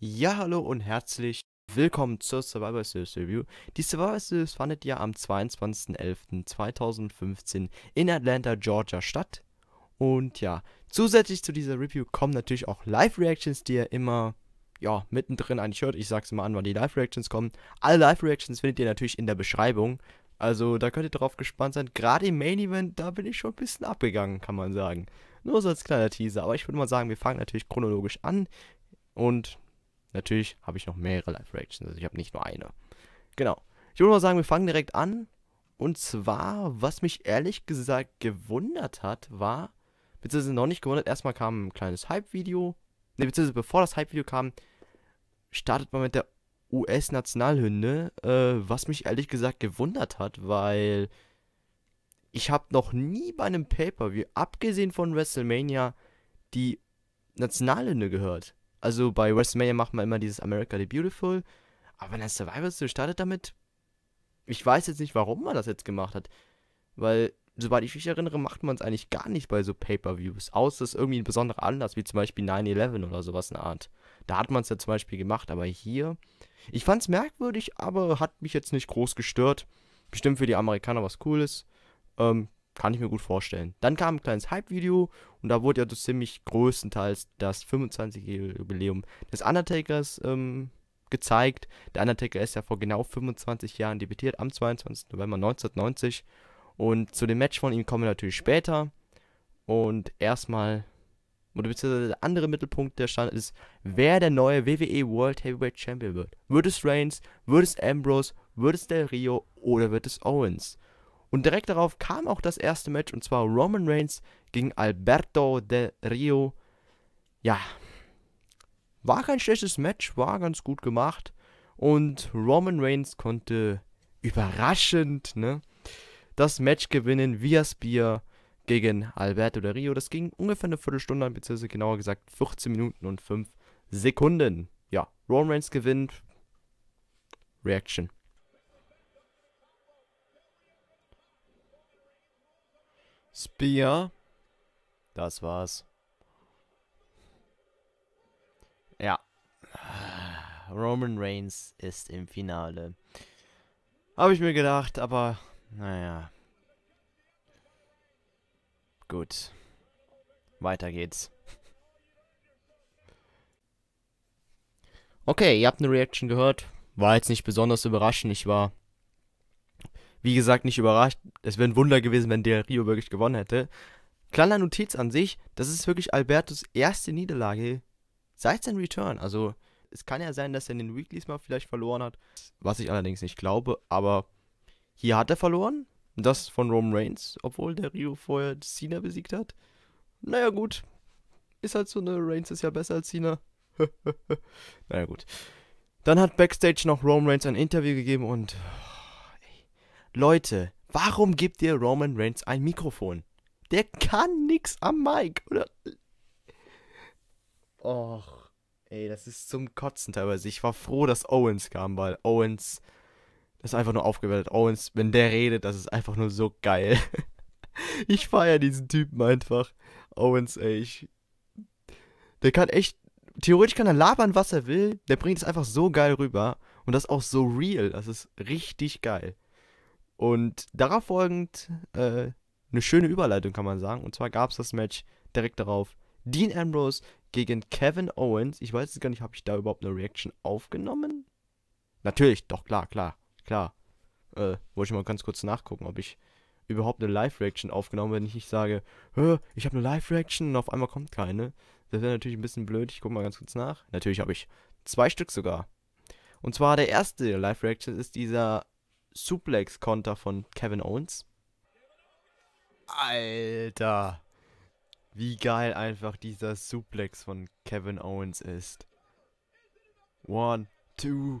Ja, hallo und herzlich willkommen zur Survivor Series Review. Die Survivor Series fandet ja am 22.11.2015 in Atlanta, Georgia statt. Und ja, zusätzlich zu dieser Review kommen natürlich auch Live-Reactions, die ihr immer, ja, mittendrin eigentlich hört. Ich sag's immer an, wann die Live-Reactions kommen. Alle Live-Reactions findet ihr natürlich in der Beschreibung. Also da könnt ihr drauf gespannt sein. Gerade im Main Event, da bin ich schon ein bisschen abgegangen, kann man sagen. Nur so als kleiner Teaser. Aber ich würde mal sagen, wir fangen natürlich chronologisch an. Und Natürlich habe ich noch mehrere Live-Reactions, also ich habe nicht nur eine. Genau. Ich würde mal sagen, wir fangen direkt an. Und zwar, was mich ehrlich gesagt gewundert hat, war, beziehungsweise noch nicht gewundert, erstmal kam ein kleines Hype-Video. Ne, beziehungsweise bevor das Hype-Video kam, startet man mit der US-Nationalhymne, äh, was mich ehrlich gesagt gewundert hat, weil ich habe noch nie bei einem Paper, wie abgesehen von WrestleMania, die Nationalhymne gehört. Also bei WrestleMania macht man immer dieses America the Beautiful. Aber wenn der Survivor Series startet damit, ich weiß jetzt nicht, warum man das jetzt gemacht hat. Weil, soweit ich mich erinnere, macht man es eigentlich gar nicht bei so Pay-Per-Views. Außer es ist irgendwie ein besonderer Anlass, wie zum Beispiel 9-11 oder sowas in der Art. Da hat man es ja zum Beispiel gemacht, aber hier. Ich fand es merkwürdig, aber hat mich jetzt nicht groß gestört. Bestimmt für die Amerikaner was Cooles. Ähm, kann ich mir gut vorstellen. Dann kam ein kleines Hype-Video und da wurde ja so ziemlich größtenteils das 25-jährige Jubiläum des Undertakers ähm, gezeigt. Der Undertaker ist ja vor genau 25 Jahren debütiert, am 22. November 1990. Und zu dem Match von ihm kommen wir natürlich später. Und erstmal, oder beziehungsweise der andere Mittelpunkt, der stand, ist, wer der neue WWE World Heavyweight Champion wird. Wird es Reigns, wird es Ambrose, wird es Del Rio oder wird es Owens? Und direkt darauf kam auch das erste Match und zwar Roman Reigns gegen Alberto de Rio. Ja, war kein schlechtes Match, war ganz gut gemacht. Und Roman Reigns konnte überraschend ne, das Match gewinnen via Spear gegen Alberto de Rio. Das ging ungefähr eine Viertelstunde beziehungsweise genauer gesagt 14 Minuten und 5 Sekunden. Ja, Roman Reigns gewinnt. Reaction. Spear. Das war's. Ja. Roman Reigns ist im Finale. Habe ich mir gedacht, aber naja. Gut. Weiter geht's. Okay, ihr habt eine Reaction gehört. War jetzt nicht besonders überraschend. Ich war wie gesagt, nicht überrascht. Es wäre ein Wunder gewesen, wenn Del Rio wirklich gewonnen hätte. Kleiner Notiz an sich, das ist wirklich Albertos erste Niederlage seit seinem Return. Also es kann ja sein, dass er in den Weeklies mal vielleicht verloren hat, was ich allerdings nicht glaube, aber hier hat er verloren. Das von Roman Reigns, obwohl der Rio vorher Cena besiegt hat. Naja gut, ist halt so eine, Reigns ist ja besser als Cena. naja gut. Dann hat Backstage noch Roman Reigns ein Interview gegeben und Leute, warum gibt ihr Roman Reigns ein Mikrofon? Der kann nix am Mic, oder? Och, ey, das ist zum Kotzen teilweise. Ich war froh, dass Owens kam, weil Owens das ist einfach nur aufgewertet. Owens, wenn der redet, das ist einfach nur so geil. ich feiere diesen Typen einfach. Owens, ey, ich. Der kann echt. Theoretisch kann er labern, was er will. Der bringt es einfach so geil rüber. Und das auch so real. Das ist richtig geil. Und darauf folgend äh, eine schöne Überleitung, kann man sagen. Und zwar gab es das Match direkt darauf. Dean Ambrose gegen Kevin Owens. Ich weiß jetzt gar nicht, habe ich da überhaupt eine Reaction aufgenommen? Natürlich, doch, klar, klar, klar. Äh, wollte ich mal ganz kurz nachgucken, ob ich überhaupt eine Live-Reaction aufgenommen, habe, wenn ich nicht sage, ich habe eine Live-Reaction und auf einmal kommt keine. Das wäre natürlich ein bisschen blöd. Ich gucke mal ganz kurz nach. Natürlich habe ich zwei Stück sogar. Und zwar der erste Live-Reaction ist dieser Suplex-Konter von Kevin Owens. Alter, wie geil einfach dieser Suplex von Kevin Owens ist. One, two.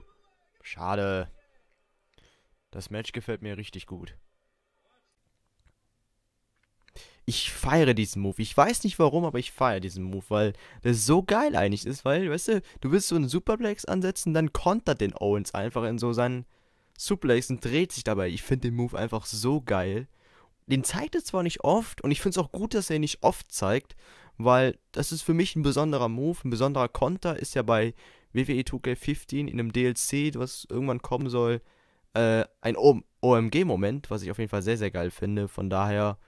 Schade. Das Match gefällt mir richtig gut. Ich feiere diesen Move. Ich weiß nicht warum, aber ich feiere diesen Move, weil das so geil eigentlich ist, weil, weißt du, du willst so einen Superplex ansetzen, dann kontert den Owens einfach in so seinen suplex und dreht sich dabei. Ich finde den Move einfach so geil. Den zeigt er zwar nicht oft und ich finde es auch gut, dass er ihn nicht oft zeigt, weil das ist für mich ein besonderer Move, ein besonderer Konter ist ja bei WWE e 2K15 in einem DLC, was irgendwann kommen soll, äh, ein OMG-Moment, was ich auf jeden Fall sehr, sehr geil finde. Von daher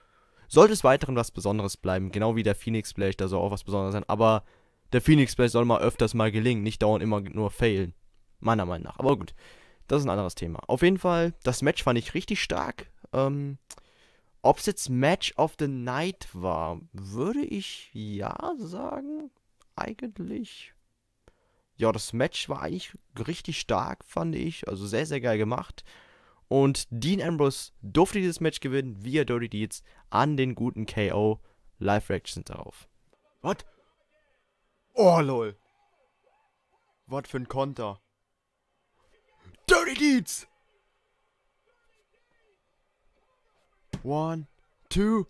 sollte es weiterhin was Besonderes bleiben, genau wie der Phoenix Splash, da soll auch was Besonderes sein, aber der Phoenix Splash soll mal öfters mal gelingen, nicht dauernd immer nur failen. Meiner Meinung nach, aber gut das ist ein anderes Thema. Auf jeden Fall, das Match fand ich richtig stark. Ähm, Ob es jetzt Match of the Night war, würde ich ja sagen. Eigentlich. Ja, das Match war eigentlich richtig stark, fand ich. Also sehr, sehr geil gemacht. Und Dean Ambrose durfte dieses Match gewinnen via Dirty Deeds an den guten KO. live Reaction darauf. What? Oh, lol. Was für ein Konter. Dirty Deeds! One, two.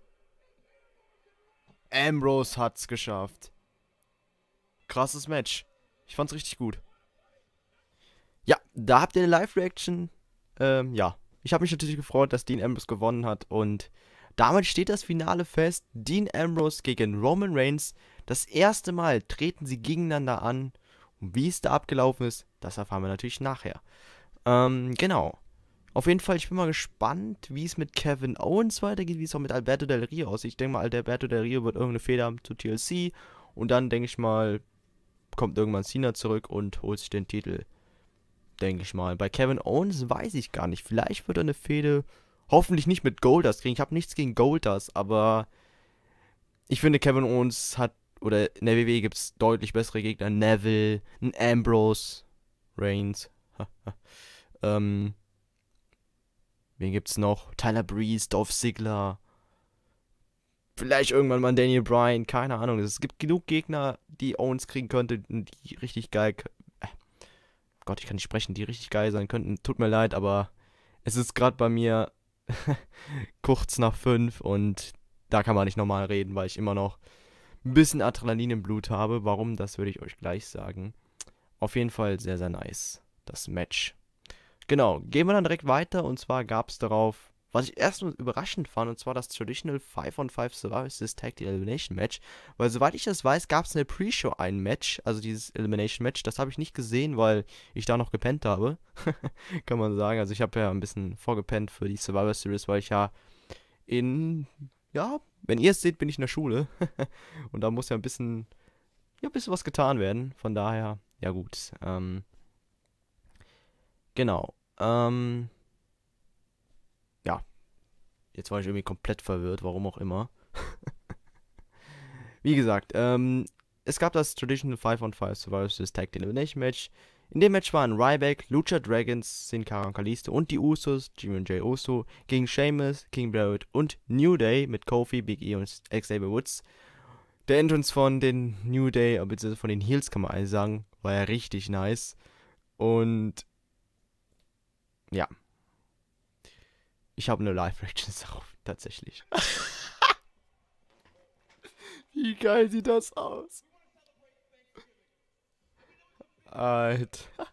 Ambrose hat's geschafft. Krasses Match. Ich fand's richtig gut. Ja, da habt ihr eine Live-Reaction. Ähm, ja. Ich habe mich natürlich gefreut, dass Dean Ambrose gewonnen hat und damit steht das Finale fest. Dean Ambrose gegen Roman Reigns. Das erste Mal treten sie gegeneinander an. Und wie es da abgelaufen ist, das erfahren wir natürlich nachher. Ähm, genau. Auf jeden Fall, ich bin mal gespannt, wie es mit Kevin Owens weitergeht, wie es auch mit Alberto Del Rio aussieht. Ich denke mal, Alberto Del Rio wird irgendeine Feder haben zu TLC. Und dann, denke ich mal, kommt irgendwann Cena zurück und holt sich den Titel. Denke ich mal. Bei Kevin Owens weiß ich gar nicht. Vielleicht wird er eine Fehde. Hoffentlich nicht mit Goldas kriegen. Ich habe nichts gegen Goldas, aber ich finde, Kevin Owens hat. Oder in der WWE gibt es deutlich bessere Gegner. Neville, ein Ambrose, Reigns. Ähm, wen gibt's noch? Tyler Breeze, Dolph Ziggler. Vielleicht irgendwann mal Daniel Bryan, keine Ahnung. Es gibt genug Gegner, die Owens kriegen könnte, die richtig geil. Äh, Gott, ich kann nicht sprechen, die richtig geil sein könnten. Tut mir leid, aber es ist gerade bei mir kurz nach fünf und da kann man nicht nochmal reden, weil ich immer noch ein bisschen Adrenalin im Blut habe. Warum, das würde ich euch gleich sagen. Auf jeden Fall sehr, sehr nice, das Match. Genau, gehen wir dann direkt weiter und zwar gab es darauf, was ich erstmal überraschend fand, und zwar das Traditional 5 on 5 Survivor Series Tag Team Elimination Match, weil soweit ich das weiß, gab es in der Pre-Show ein Match, also dieses Elimination Match, das habe ich nicht gesehen, weil ich da noch gepennt habe, kann man sagen, also ich habe ja ein bisschen vorgepennt für die Survivor Series, weil ich ja in, ja, wenn ihr es seht, bin ich in der Schule und da muss ja ein bisschen, ja, ein bisschen was getan werden, von daher, ja gut, ähm, genau. Ähm, ja. Jetzt war ich irgendwie komplett verwirrt, warum auch immer. Wie gesagt, ähm, es gab das Traditional 5 on 5 Survivor Series Tag Team Elimination Match. In dem Match waren Ryback, Lucha Dragons, Sin Cara und Kalisto und die Usos, Jimmy und Jay Uso, gegen Sheamus, King Barrett und New Day mit Kofi, Big E und Xavier Woods. Der Entrance von den New Day, beziehungsweise von den Heels kann man eigentlich sagen, war ja richtig nice. Und ja. Ich habe eine Live-Reaction darauf, tatsächlich. Wie geil sieht das aus? Alter.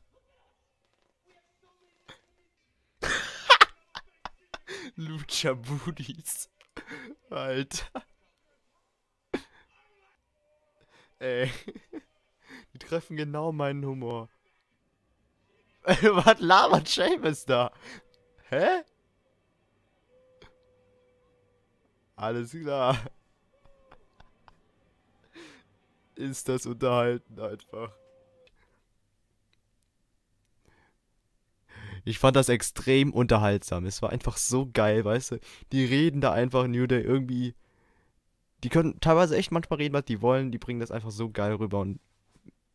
Lucha Booties. Alter. Ey. Die treffen genau meinen Humor. Was labert Seamus da? Hä? Alles klar. Ist das unterhalten einfach. Ich fand das extrem unterhaltsam. Es war einfach so geil, weißt du. Die reden da einfach New Day irgendwie. Die können teilweise echt manchmal reden, was die wollen. Die bringen das einfach so geil rüber und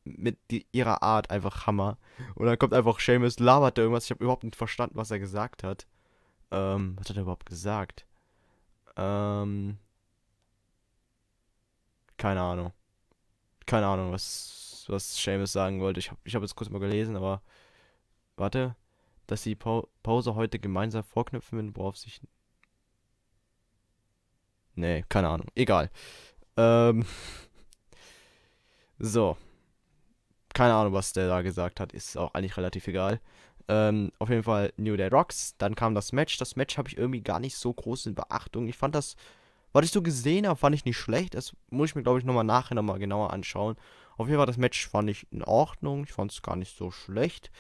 mit die, ihrer Art einfach Hammer. Und dann kommt einfach Seamus, labert da irgendwas. Ich habe überhaupt nicht verstanden, was er gesagt hat. Ähm, was hat er überhaupt gesagt? Ähm, keine Ahnung. Keine Ahnung, was, was Seamus sagen wollte. Ich habe ich hab jetzt kurz mal gelesen, aber warte. Dass die Pause heute gemeinsam vorknüpfen will, worauf sich. Nee, keine Ahnung. Egal. Ähm. So keine Ahnung, was der da gesagt hat, ist auch eigentlich relativ egal. Ähm, auf jeden Fall New Day Rocks. Dann kam das Match. Das Match habe ich irgendwie gar nicht so groß in Beachtung. Ich fand das, was ich so gesehen habe, fand ich nicht schlecht. Das muss ich mir, glaube ich, nochmal nachher nochmal genauer anschauen. Auf jeden Fall, das Match fand ich in Ordnung. Ich fand es gar nicht so schlecht.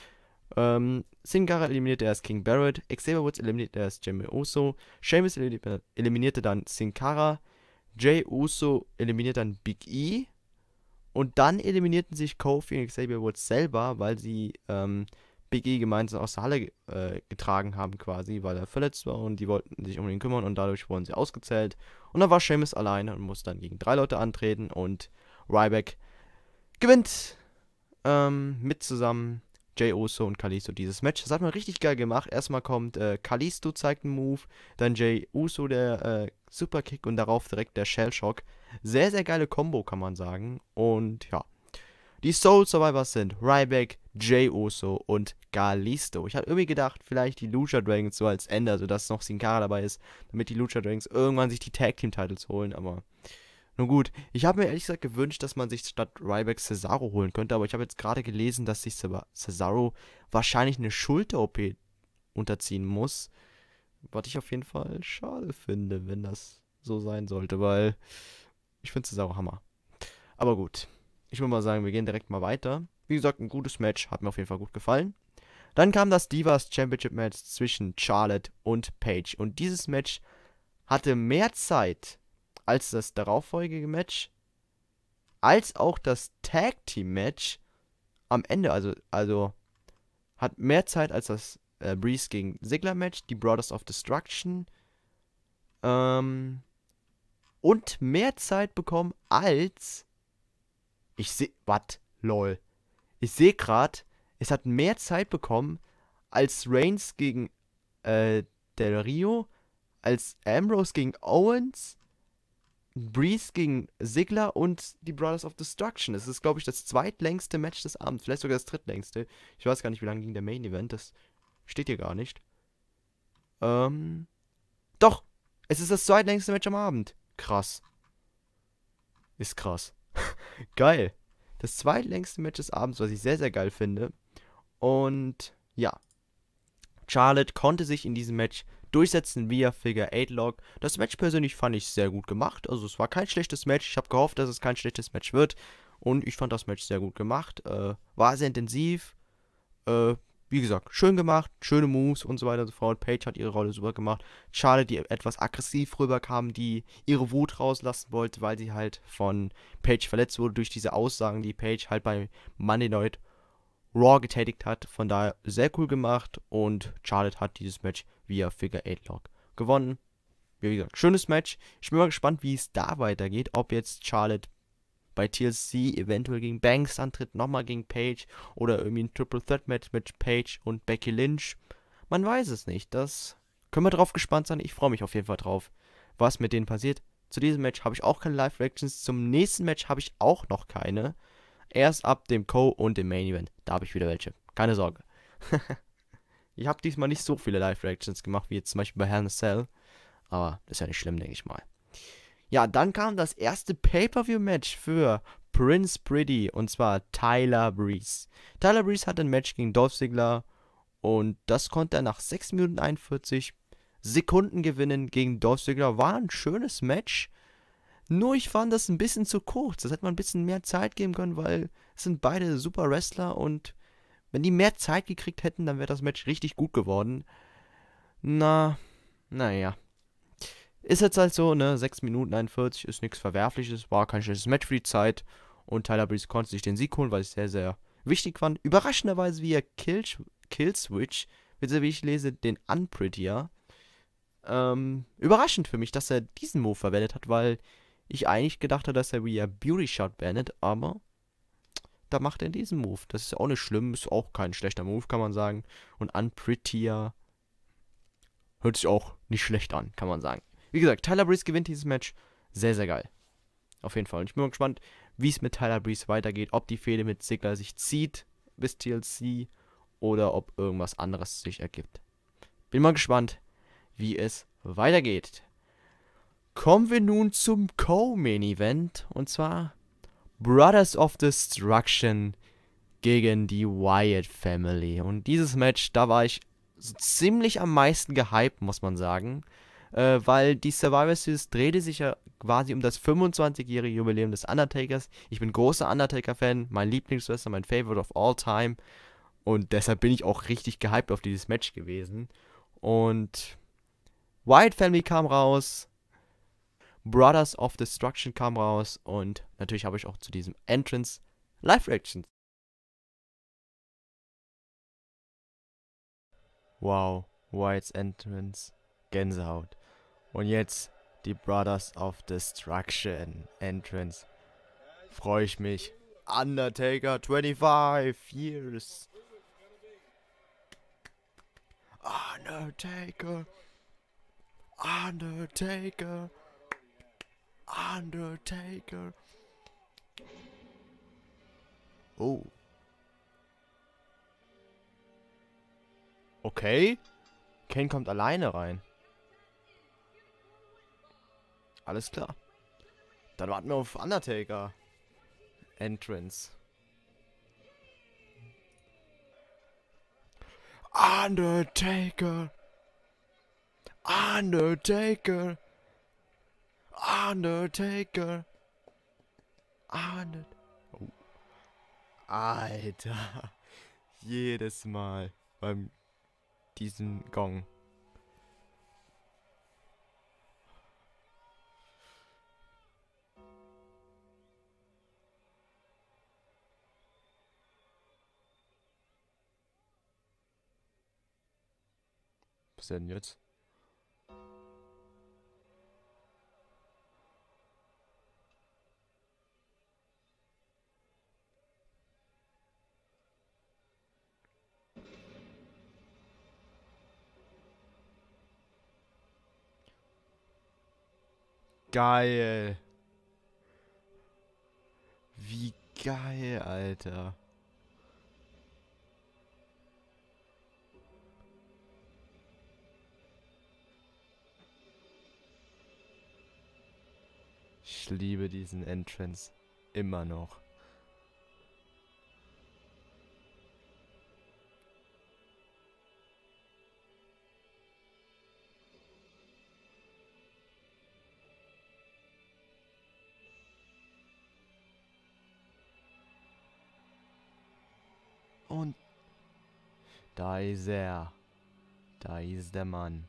Ähm, Singara eliminierte erst King Barrett. Xavier Woods eliminierte erst Jimmy Uso. Sheamus eliminierte dann Sin Singara. Jay Uso eliminiert dann Big E. Und dann eliminierten sich Kofi und Xavier Woods selber, weil sie ähm, Big E gemeinsam aus der Halle äh, getragen haben quasi, weil er verletzt war und die wollten sich um ihn kümmern und dadurch wurden sie ausgezählt. Und dann war Seamus alleine und musste dann gegen drei Leute antreten und Ryback gewinnt ähm, mit zusammen Jay Uso und Kalisto dieses Match. Das hat man richtig geil gemacht. Erstmal kommt äh, Kalisto, zeigt einen Move, dann Jay Uso, der äh, Superkick und darauf direkt der Shellshock. Sehr, sehr geile Combo, kann man sagen. Und ja. Die Soul Survivors sind Ryback, Jay Uso und Galisto. Ich hatte irgendwie gedacht, vielleicht die Lucha Dragons so als Ende, sodass also noch Sin Cara dabei ist, damit die Lucha Dragons irgendwann sich die Tag Team Titles holen, aber nun gut, ich habe mir ehrlich gesagt gewünscht, dass man sich statt Ryback Cesaro holen könnte, aber ich habe jetzt gerade gelesen, dass sich Cesaro wahrscheinlich eine Schulter-OP unterziehen muss. Was ich auf jeden Fall schade finde, wenn das so sein sollte, weil ich finde Cesaro Hammer. Aber gut, ich würde mal sagen, wir gehen direkt mal weiter. Wie gesagt, ein gutes Match, hat mir auf jeden Fall gut gefallen. Dann kam das Divas Championship Match zwischen Charlotte und Paige. Und dieses Match hatte mehr Zeit als das darauffolgige Match, als auch das Tag Team Match am Ende, also, also hat mehr Zeit als das äh, Breeze gegen Sigler Match, die Brothers of Destruction, ähm, und mehr Zeit bekommen als ich seh, wat, lol. Ich sehe gerade, es hat mehr Zeit bekommen als Reigns gegen äh, Del Rio, als Ambrose gegen Owens, Breeze gegen Sigler und die Brothers of Destruction. Es ist, glaube ich, das zweitlängste Match des Abends. Vielleicht sogar das drittlängste. Ich weiß gar nicht, wie lange ging der Main Event. Das steht hier gar nicht. Ähm. Doch! Es ist das zweitlängste Match am Abend. Krass. Ist krass. geil. Das zweitlängste Match des Abends, was ich sehr, sehr geil finde. Und ja. Charlotte konnte sich in diesem Match durchsetzen via Figure 8 Lock. Das Match persönlich fand ich sehr gut gemacht. Also es war kein schlechtes Match. Ich habe gehofft, dass es kein schlechtes Match wird. Und ich fand das Match sehr gut gemacht. Äh, war sehr intensiv. Äh, wie gesagt, schön gemacht, schöne Moves und so weiter und so fort. Paige hat ihre Rolle super gemacht. Schade, die etwas aggressiv rüberkam, die ihre Wut rauslassen wollte, weil sie halt von Paige verletzt wurde durch diese Aussagen, die Paige halt bei Monday Night Raw getätigt hat. Von daher sehr cool gemacht und Charlotte hat dieses Match via Figure 8 Lock gewonnen. Wie gesagt, schönes Match. Ich bin mal gespannt, wie es da weitergeht. Ob jetzt Charlotte bei TLC eventuell gegen Banks antritt, nochmal gegen Paige oder irgendwie ein Triple Threat Match mit Paige und Becky Lynch. Man weiß es nicht. Das können wir drauf gespannt sein. Ich freue mich auf jeden Fall drauf, was mit denen passiert. Zu diesem Match habe ich auch keine Live-Reactions. Zum nächsten Match habe ich auch noch keine. Erst ab dem Co und dem Main Event. Da habe ich wieder welche. Keine Sorge. ich habe diesmal nicht so viele Live-Reactions gemacht, wie jetzt zum Beispiel bei Hell in a Cell. Aber ist ja nicht schlimm, denke ich mal. Ja, dann kam das erste Pay-Per-View-Match für Prince Pretty und zwar Tyler Breeze. Tyler Breeze hat ein Match gegen Dolph Ziggler und das konnte er nach 6 Minuten 41 Sekunden gewinnen gegen Dolph Ziggler. War ein schönes Match. Nur ich fand das ein bisschen zu kurz. Das hätte man ein bisschen mehr Zeit geben können, weil es sind beide super Wrestler und wenn die mehr Zeit gekriegt hätten, dann wäre das Match richtig gut geworden. Na, naja. Ist jetzt halt so, ne? 6 Minuten 41 ist nichts Verwerfliches, war kein schlechtes Match für die Zeit. Und Tyler Breeze konnte sich den Sieg holen, weil ich sehr, sehr wichtig fand. Überraschenderweise via Kill, Killswitch, wie ich lese, den Unprettier. Ähm, überraschend für mich, dass er diesen Move verwendet hat, weil ich eigentlich gedacht habe, dass er wieder Beauty Shot beendet, aber da macht er diesen Move. Das ist auch nicht schlimm, ist auch kein schlechter Move, kann man sagen. Und Unprettier hört sich auch nicht schlecht an, kann man sagen. Wie gesagt, Tyler Breeze gewinnt dieses Match. Sehr, sehr geil. Auf jeden Fall. Und ich bin mal gespannt, wie es mit Tyler Breeze weitergeht. Ob die Fehde mit Ziggler sich zieht bis TLC oder ob irgendwas anderes sich ergibt. Bin mal gespannt, wie es weitergeht. Kommen wir nun zum Co-Main-Event und zwar Brothers of Destruction gegen die Wyatt Family. Und dieses Match, da war ich so ziemlich am meisten gehypt, muss man sagen. Äh, weil die Survivor Series drehte sich ja quasi um das 25-jährige Jubiläum des Undertakers. Ich bin großer Undertaker-Fan, mein Lieblingswrestler, mein Favorite of all time. Und deshalb bin ich auch richtig gehypt auf dieses Match gewesen. Und Wyatt Family kam raus, Brothers of Destruction kam raus und natürlich habe ich auch zu diesem Entrance Live-Reactions. Wow, White's Entrance, Gänsehaut. Und jetzt die Brothers of Destruction Entrance. Freue ich mich. Undertaker 25 Years. Undertaker. Undertaker. Undertaker. Oh. Okay. Ken kommt alleine rein. Alles klar. Dann warten wir auf Undertaker. Entrance. Undertaker. Undertaker. Undertaker. Undertaker. Oh. Alter. Jedes Mal beim diesen Gong. Was denn jetzt? geil. Wie geil, Alter. Ich liebe diesen Entrance immer noch. Da ist er. Da ist der Mann.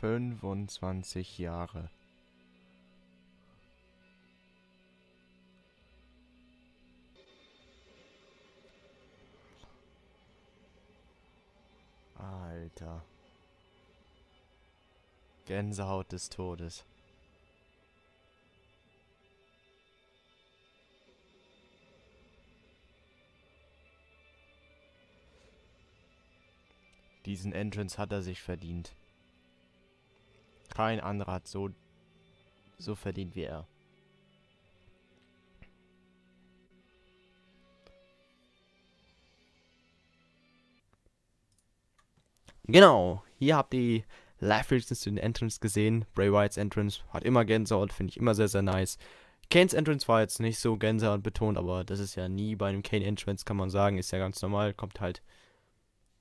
Fünfundzwanzig Jahre. Alter. Gänsehaut des Todes. Diesen Entrance hat er sich verdient. Kein anderer hat so, so verdient wie er. Genau, hier habt ihr live reactions zu den Entrance gesehen. Bray Wyatt's Entrance hat immer Gänsehaut, finde ich immer sehr, sehr nice. Kane's Entrance war jetzt nicht so Gänsehaut betont, aber das ist ja nie bei einem Kane Entrance, kann man sagen. Ist ja ganz normal, kommt halt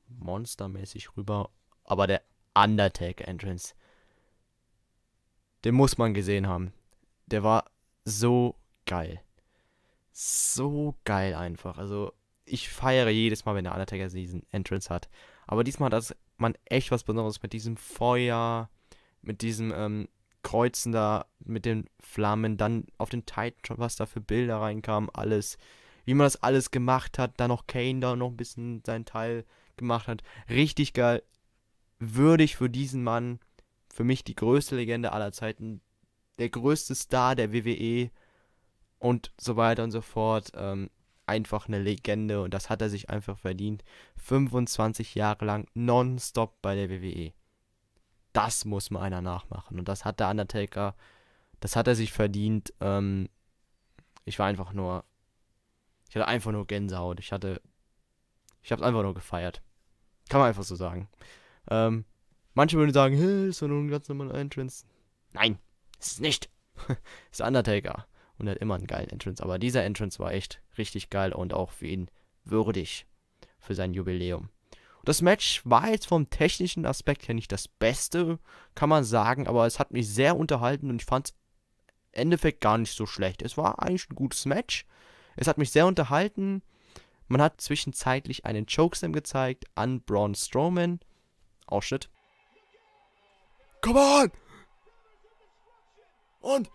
monstermäßig rüber. Aber der Undertaker Entrance, den muss man gesehen haben. Der war so geil. So geil einfach. Also, ich feiere jedes Mal, wenn der Undertaker diesen Entrance hat. Aber diesmal hat das man echt was Besonderes mit diesem Feuer, mit diesem ähm, Kreuzen da, mit den Flammen, dann auf den Titan, was da für Bilder reinkamen, alles. Wie man das alles gemacht hat, dann noch Kane da noch ein bisschen seinen Teil gemacht hat. Richtig geil. Würdig für diesen Mann. Für mich die größte Legende aller Zeiten. Der größte Star der WWE. Und so weiter und so fort. Ähm, einfach eine Legende und das hat er sich einfach verdient. 25 Jahre lang nonstop bei der WWE. Das muss mal einer nachmachen und das hat der Undertaker, das hat er sich verdient. Ähm, ich war einfach nur, ich hatte einfach nur Gänsehaut. Ich hatte, ich habe es einfach nur gefeiert. Kann man einfach so sagen. Ähm, manche würden sagen, hey, ist doch nur ein ganz normaler Entrance. Nein, ist es nicht. ist Undertaker und hat immer einen geilen Entrance. Aber dieser Entrance war echt richtig geil und auch für ihn würdig für sein Jubiläum. Das Match war jetzt vom technischen Aspekt her nicht das Beste, kann man sagen, aber es hat mich sehr unterhalten und ich fand es im Endeffekt gar nicht so schlecht. Es war eigentlich ein gutes Match. Es hat mich sehr unterhalten. Man hat zwischenzeitlich einen Chokeslam gezeigt an Braun Strowman. Ausschnitt. Come on! Und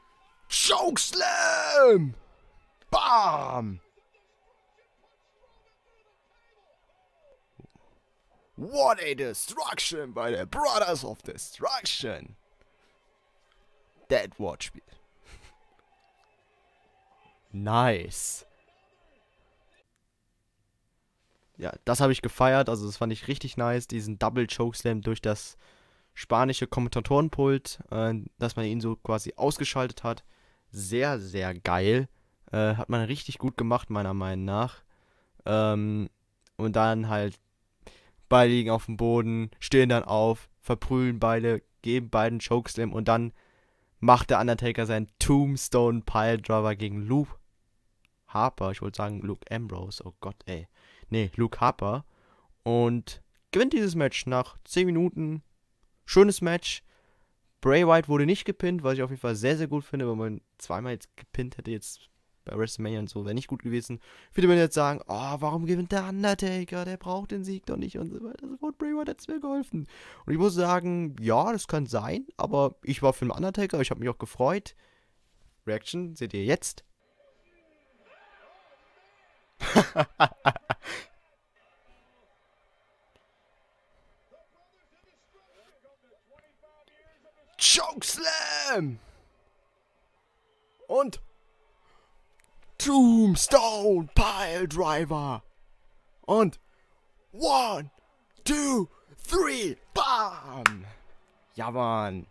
Chokeslam! Bam! What a destruction by the Brothers of Destruction! Dead Watch Spiel. nice. Ja, das habe ich gefeiert, also das fand ich richtig nice, diesen Double Chokeslam durch das spanische Kommentatorenpult, äh, dass man ihn so quasi ausgeschaltet hat sehr, sehr geil. Äh, hat man richtig gut gemacht, meiner Meinung nach. Ähm, und dann halt, beide liegen auf dem Boden, stehen dann auf, verprügeln beide, geben beiden Chokeslam und dann macht der Undertaker seinen Tombstone Piledriver gegen Luke Harper. Ich wollte sagen Luke Ambrose, oh Gott, ey. Nee, Luke Harper. Und gewinnt dieses Match nach 10 Minuten. Schönes Match. Bray White wurde nicht gepinnt, was ich auf jeden Fall sehr, sehr gut finde, weil man zweimal jetzt gepinnt hätte jetzt bei WrestleMania und so, wäre nicht gut gewesen. Viele würden jetzt sagen, oh, warum gewinnt der Undertaker? Der braucht den Sieg doch nicht und so weiter. Sofort also, Bray White hat mir geholfen. Und ich muss sagen, ja, das kann sein, aber ich war für den Undertaker, ich habe mich auch gefreut. Reaction seht ihr jetzt. Chokeslam! Und Tombstone Pile Driver! Und One, Two, Three, Bam! Ja, Mann!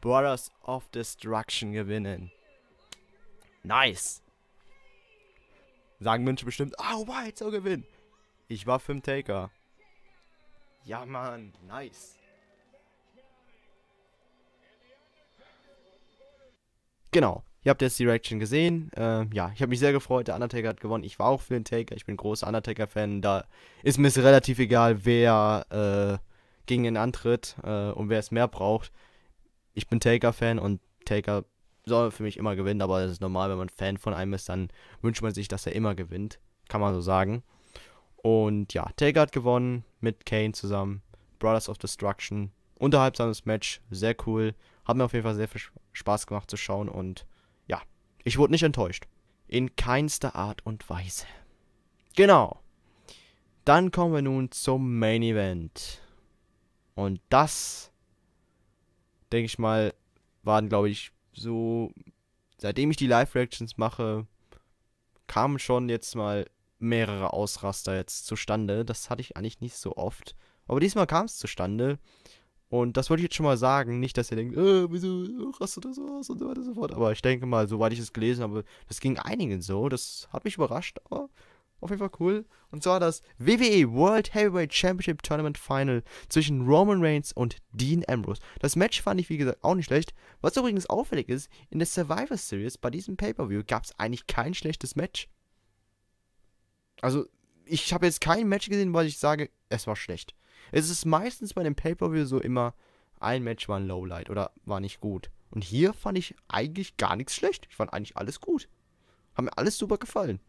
Brothers of Destruction gewinnen. Nice! Sagen München bestimmt, ah, oh, White so gewinnen. Ich war fünf Taker. Ja, Mann, nice. Genau. Ihr habt jetzt die Reaction gesehen. Äh, ja, ich habe mich sehr gefreut. Der Undertaker hat gewonnen. Ich war auch für den Taker. Ich bin großer Undertaker-Fan. Da ist mir es relativ egal, wer äh, gegen ihn antritt äh, und wer es mehr braucht. Ich bin Taker-Fan und Taker soll für mich immer gewinnen. Aber das ist normal, wenn man Fan von einem ist, dann wünscht man sich, dass er immer gewinnt. Kann man so sagen. Und ja, Taker hat gewonnen mit Kane zusammen. Brothers of Destruction. Unterhalb seines Match. Sehr cool. Hat mir auf jeden Fall sehr viel Spaß Spaß gemacht zu schauen und ja, ich wurde nicht enttäuscht. In keinster Art und Weise. Genau. Dann kommen wir nun zum Main Event. Und das, denke ich mal, waren, glaube ich, so, seitdem ich die Live-Reactions mache, kamen schon jetzt mal mehrere Ausraster jetzt zustande. Das hatte ich eigentlich nicht so oft. Aber diesmal kam es zustande. Und das wollte ich jetzt schon mal sagen. Nicht, dass ihr denkt, äh, wieso äh, rastet das aus und so weiter und so fort. Aber ich denke mal, soweit ich es gelesen habe, das ging einigen so. Das hat mich überrascht, aber auf jeden Fall cool. Und zwar das WWE World Heavyweight Championship Tournament Final zwischen Roman Reigns und Dean Ambrose. Das Match fand ich, wie gesagt, auch nicht schlecht. Was übrigens auffällig ist, in der Survivor Series bei diesem Pay-Per-View gab es eigentlich kein schlechtes Match. Also, ich habe jetzt kein Match gesehen, weil ich sage, es war schlecht. Es ist meistens bei dem Pay-Per-View so immer, ein Match war ein Lowlight oder war nicht gut. Und hier fand ich eigentlich gar nichts schlecht. Ich fand eigentlich alles gut. Hat mir alles super gefallen.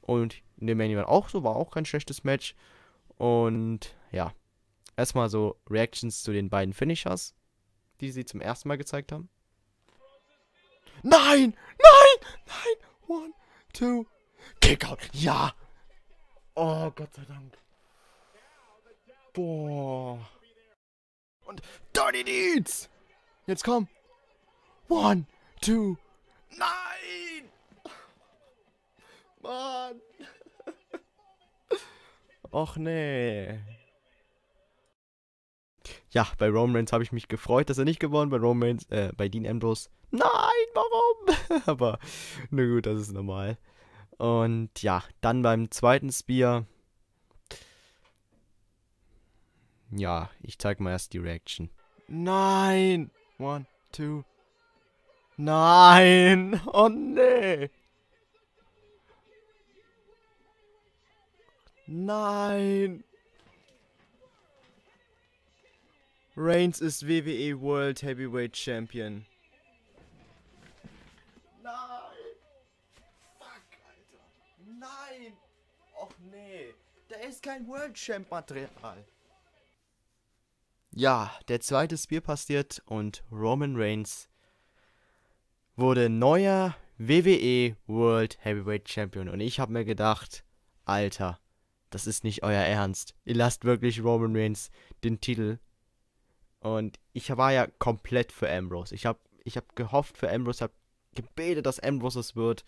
Und in dem Main Event auch so, war auch kein schlechtes Match. Und ja, erstmal so Reactions zu den beiden Finishers, die sie zum ersten Mal gezeigt haben. Nein! Nein! Nein! One, two, kick out! Ja! Oh, Gott sei Dank. Boah. Und Dirty Deeds! Jetzt komm! One, two, nein! Mann! Och nee. Ja, bei Roman Reigns habe ich mich gefreut, dass er nicht gewonnen. Bei Roman Reigns, äh, bei Dean Ambrose. Nein, warum? Aber na gut, das ist normal. Und ja, dann beim zweiten Spear Ja, ich zeig mal erst die Reaction. Nein! One, two. Nein! Oh nee! Nein! Reigns ist WWE World Heavyweight Champion. Nein! Fuck, Alter! Nein! Och nee! Da ist kein World Champ Material. Ja, der zweite Spear passiert und Roman Reigns wurde neuer WWE World Heavyweight Champion. Und ich habe mir gedacht, Alter, das ist nicht euer Ernst. Ihr lasst wirklich Roman Reigns den Titel. Und ich war ja komplett für Ambrose. Ich habe ich hab gehofft für Ambrose, habe gebetet, dass Ambrose es wird.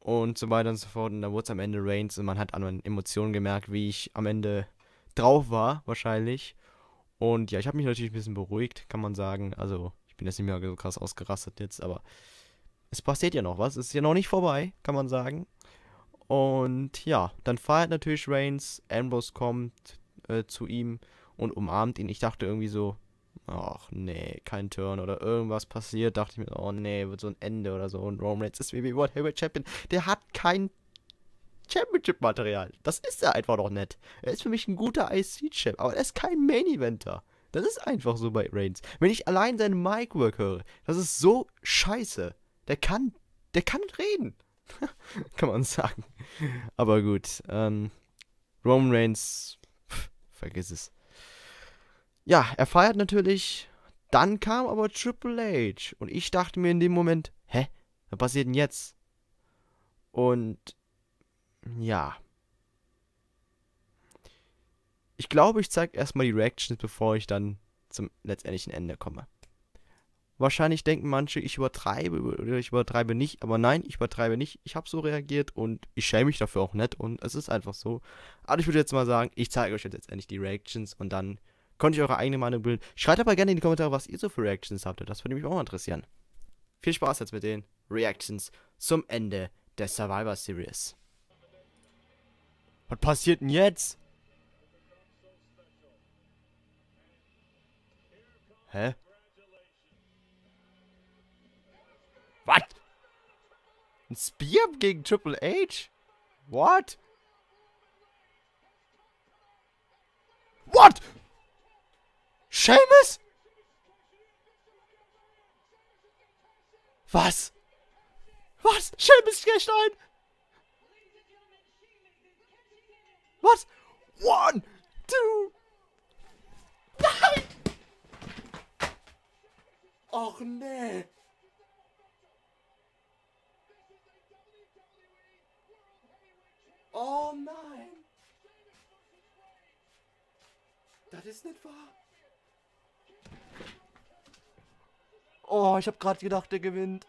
Und so weiter und so fort. Und dann wurde es am Ende Reigns und man hat an meinen Emotionen gemerkt, wie ich am Ende drauf war, wahrscheinlich. Und ja, ich habe mich natürlich ein bisschen beruhigt, kann man sagen. Also, ich bin jetzt nicht mehr so krass ausgerastet jetzt, aber es passiert ja noch was. Es ist ja noch nicht vorbei, kann man sagen. Und ja, dann feiert natürlich Reigns. Ambrose kommt äh, zu ihm und umarmt ihn. Ich dachte irgendwie so, ach nee, kein Turn oder irgendwas passiert. Dachte ich mir, oh nee, wird so ein Ende oder so. Und Roman Reigns ist wie World Heavyweight Champion. Der hat kein Championship-Material. Das ist er einfach noch nicht. Er ist für mich ein guter IC-Champ, aber er ist kein Main-Eventer. Das ist einfach so bei Reigns. Wenn ich allein sein Mic-Work höre, das ist so scheiße. Der kann, der kann nicht reden. kann man sagen. Aber gut, ähm, Roman Reigns, pff, vergiss es. Ja, er feiert natürlich. Dann kam aber Triple H. Und ich dachte mir in dem Moment, hä? Was passiert denn jetzt? Und ja. Ich glaube, ich zeige erstmal die Reactions, bevor ich dann zum letztendlichen Ende komme. Wahrscheinlich denken manche, ich übertreibe oder ich übertreibe nicht, aber nein, ich übertreibe nicht. Ich habe so reagiert und ich schäme mich dafür auch nicht und es ist einfach so. Aber also ich würde jetzt mal sagen, ich zeige euch jetzt letztendlich die Reactions und dann könnt ihr eure eigene Meinung bilden. Schreibt aber gerne in die Kommentare, was ihr so für Reactions habt. Das würde mich auch mal interessieren. Viel Spaß jetzt mit den Reactions zum Ende der Survivor Series. Was passiert denn jetzt? Hä? Was? Ein Spear gegen Triple H? What? What? Seamus? Was? Was? Seamus schlecht ein! Was? One, two. Nein! Och nee. Oh nein. Das ist nicht wahr. Oh, ich habe gerade gedacht, der gewinnt.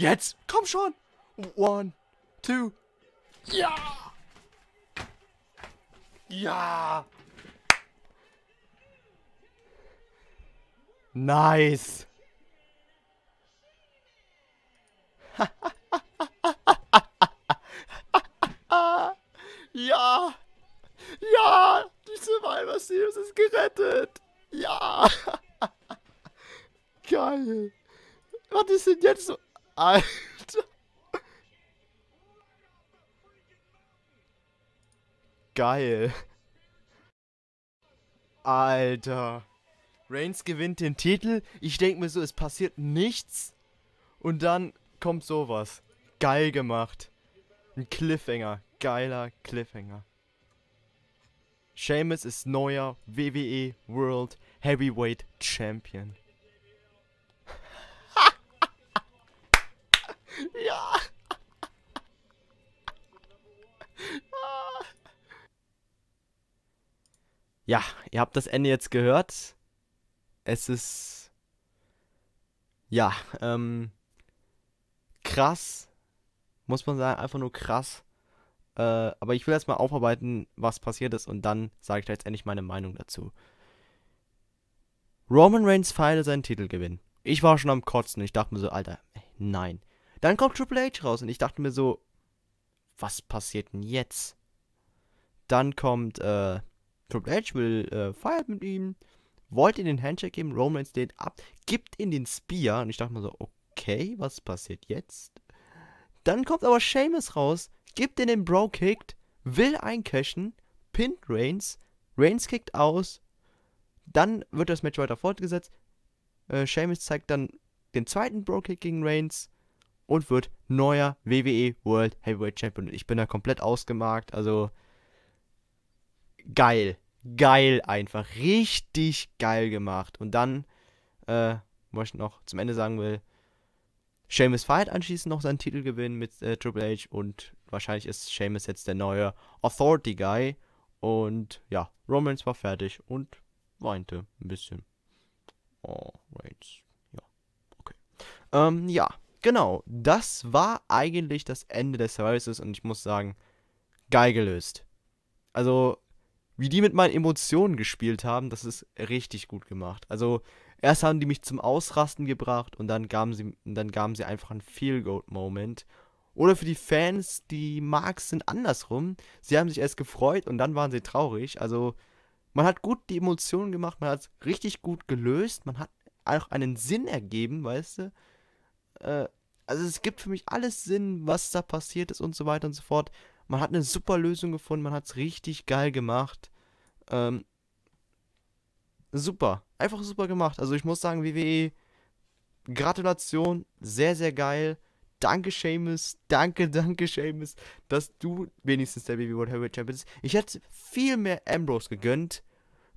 Jetzt! Komm schon! One, two. Ja! Ja! Nice! ja! Ja! Die Survivor Series ist gerettet! Ja! Geil! Was ist denn jetzt so? Alter. Geil. Alter. Reigns gewinnt den Titel. Ich denke mir so, es passiert nichts. Und dann kommt sowas. Geil gemacht. Ein Cliffhanger. Geiler Cliffhanger. Seamus ist neuer WWE World Heavyweight Champion. ja, ihr habt das Ende jetzt gehört. Es ist. Ja, ähm. Krass. Muss man sagen, einfach nur krass. Äh, aber ich will erstmal aufarbeiten, was passiert ist und dann sage ich da jetzt endlich meine Meinung dazu. Roman Reigns feierte seinen Titelgewinn. Ich war schon am Kotzen. Ich dachte mir so, Alter, ey, nein. Dann kommt Triple H raus und ich dachte mir so, was passiert denn jetzt? Dann kommt, äh, Triple H will äh, feiert mit ihm, wollte in den Handshake geben, Roman steht ab, gibt in den Spear und ich dachte mir so, okay, was passiert jetzt? Dann kommt aber Seamus raus, gibt in den Bro Kick, will eincashen, pinnt Reigns, Reigns kickt aus, dann wird das Match weiter fortgesetzt, äh, Seamus zeigt dann den zweiten Bro Kick gegen Reigns und wird neuer WWE World Heavyweight Champion. Ich bin da komplett ausgemarkt, also geil. Geil einfach. Richtig geil gemacht. Und dann, äh, was ich noch zum Ende sagen will, Seamus feiert anschließend noch seinen Titel gewinnen mit äh, Triple H und wahrscheinlich ist Seamus jetzt der neue Authority Guy. Und ja, Romans war fertig und weinte ein bisschen. Oh, Reigns. Ja, okay. Ähm, ja, genau. Das war eigentlich das Ende des Services und ich muss sagen, geil gelöst. Also, wie die mit meinen Emotionen gespielt haben, das ist richtig gut gemacht. Also erst haben die mich zum Ausrasten gebracht und dann gaben sie, dann gaben sie einfach einen Feel-Goat-Moment. Oder für die Fans, die Marks sind andersrum. Sie haben sich erst gefreut und dann waren sie traurig. Also man hat gut die Emotionen gemacht, man hat es richtig gut gelöst, man hat auch einen Sinn ergeben, weißt du? Äh, also es gibt für mich alles Sinn, was da passiert ist und so weiter und so fort. Man hat eine super Lösung gefunden, man hat es richtig geil gemacht. Ähm, super, einfach super gemacht. Also ich muss sagen, WWE, Gratulation, sehr, sehr geil. Danke, Seamus. Danke, danke, Seamus, dass du wenigstens der WWE World Heavyweight Champion bist. Ich hätte viel mehr Ambrose gegönnt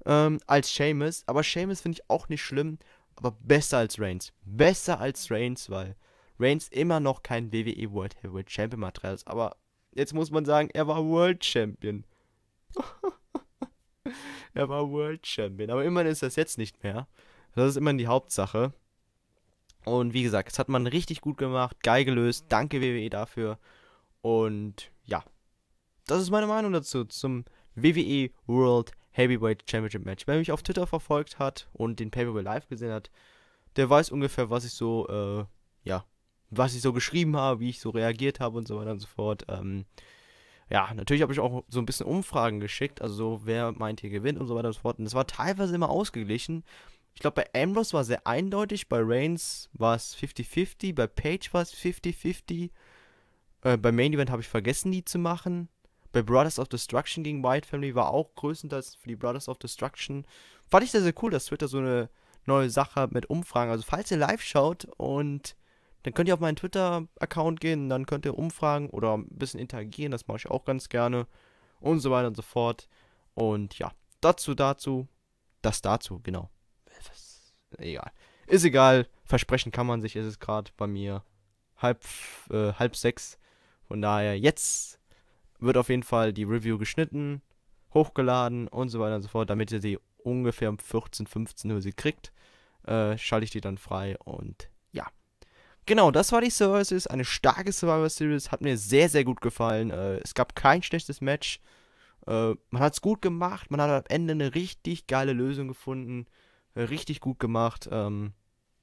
ähm, als Seamus, aber Seamus finde ich auch nicht schlimm, aber besser als Reigns. Besser als Reigns, weil Reigns immer noch kein WWE World Heavyweight Champion Material ist, aber Jetzt muss man sagen, er war World Champion. er war World Champion. Aber immerhin ist das jetzt nicht mehr. Das ist immerhin die Hauptsache. Und wie gesagt, das hat man richtig gut gemacht, geil gelöst. Danke WWE dafür. Und ja, das ist meine Meinung dazu zum WWE World Heavyweight Championship Match. Wer mich auf Twitter verfolgt hat und den Paperboy live gesehen hat, der weiß ungefähr, was ich so äh, ja, was ich so geschrieben habe, wie ich so reagiert habe und so weiter und so fort. Ähm, ja, natürlich habe ich auch so ein bisschen Umfragen geschickt, also so, wer meint hier gewinnt und so weiter und so fort. Und es war teilweise immer ausgeglichen. Ich glaube, bei Ambrose war sehr eindeutig, bei Reigns war es 50-50, bei Page war es 50-50. Äh, bei Main Event habe ich vergessen, die zu machen. Bei Brothers of Destruction gegen White Family war auch größtenteils für die Brothers of Destruction. Fand ich sehr, sehr cool, dass Twitter so eine neue Sache mit Umfragen. Also falls ihr live schaut und dann könnt ihr auf meinen Twitter-Account gehen, dann könnt ihr umfragen oder ein bisschen interagieren, das mache ich auch ganz gerne. Und so weiter und so fort. Und ja, dazu, dazu, das dazu, genau. Egal. Ist egal, versprechen kann man sich, ist es gerade bei mir halb, äh, halb sechs. Von daher, jetzt wird auf jeden Fall die Review geschnitten, hochgeladen und so weiter und so fort, damit ihr sie ungefähr um 14, 15 Uhr sie kriegt. Äh, schalte ich die dann frei und ja. Genau, das war die Survivor Series. Eine starke Survivor Series. Hat mir sehr, sehr gut gefallen. Äh, es gab kein schlechtes Match. Äh, man hat es gut gemacht. Man hat am Ende eine richtig geile Lösung gefunden. Äh, richtig gut gemacht. Ähm,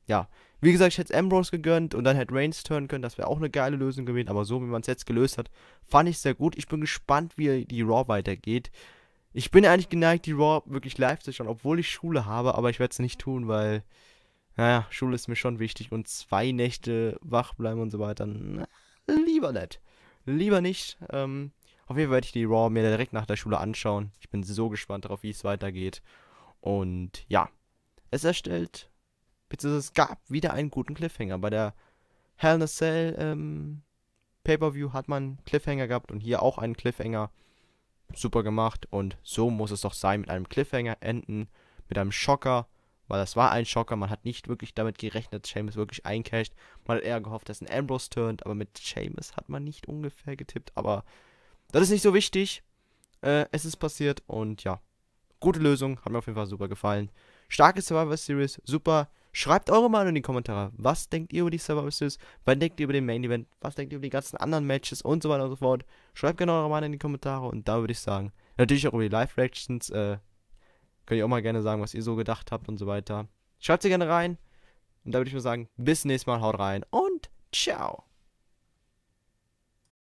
ja, wie gesagt, ich hätte Ambrose gegönnt und dann hätte Reigns turnen können. Das wäre auch eine geile Lösung gewesen. Aber so, wie man es jetzt gelöst hat, fand ich sehr gut. Ich bin gespannt, wie die Raw weitergeht. Ich bin eigentlich geneigt, die Raw wirklich live zu schauen, obwohl ich Schule habe. Aber ich werde es nicht tun, weil naja, Schule ist mir schon wichtig und zwei Nächte wach bleiben und so weiter, na, lieber nicht. Lieber nicht. Ähm, auf jeden Fall werde ich die Raw mir direkt nach der Schule anschauen. Ich bin so gespannt darauf, wie es weitergeht. Und ja, es erstellt, beziehungsweise es gab wieder einen guten Cliffhanger. Bei der Hell in a Cell ähm, Pay-Per-View hat man Cliffhanger gehabt und hier auch einen Cliffhanger. Super gemacht und so muss es doch sein mit einem Cliffhanger enden, mit einem Schocker. Weil das war ein Schocker. Man hat nicht wirklich damit gerechnet, dass Seamus wirklich eincasht. Man hat eher gehofft, dass ein Ambrose turnt. Aber mit Seamus hat man nicht ungefähr getippt. Aber das ist nicht so wichtig. Äh, es ist passiert und ja. Gute Lösung. Hat mir auf jeden Fall super gefallen. Starke Survivor Series. Super. Schreibt eure Meinung in die Kommentare. Was denkt ihr über die Survivor Series? Was denkt ihr über den Main Event? Was denkt ihr über die ganzen anderen Matches und so weiter und so fort? Schreibt gerne eure Meinung in die Kommentare und da würde ich sagen, natürlich auch über die Live Reactions. Äh, Könnt ihr auch mal gerne sagen, was ihr so gedacht habt und so weiter. Schreibt sie gerne rein. Und da würde ich mal sagen, bis nächstes Mal, haut rein und ciao.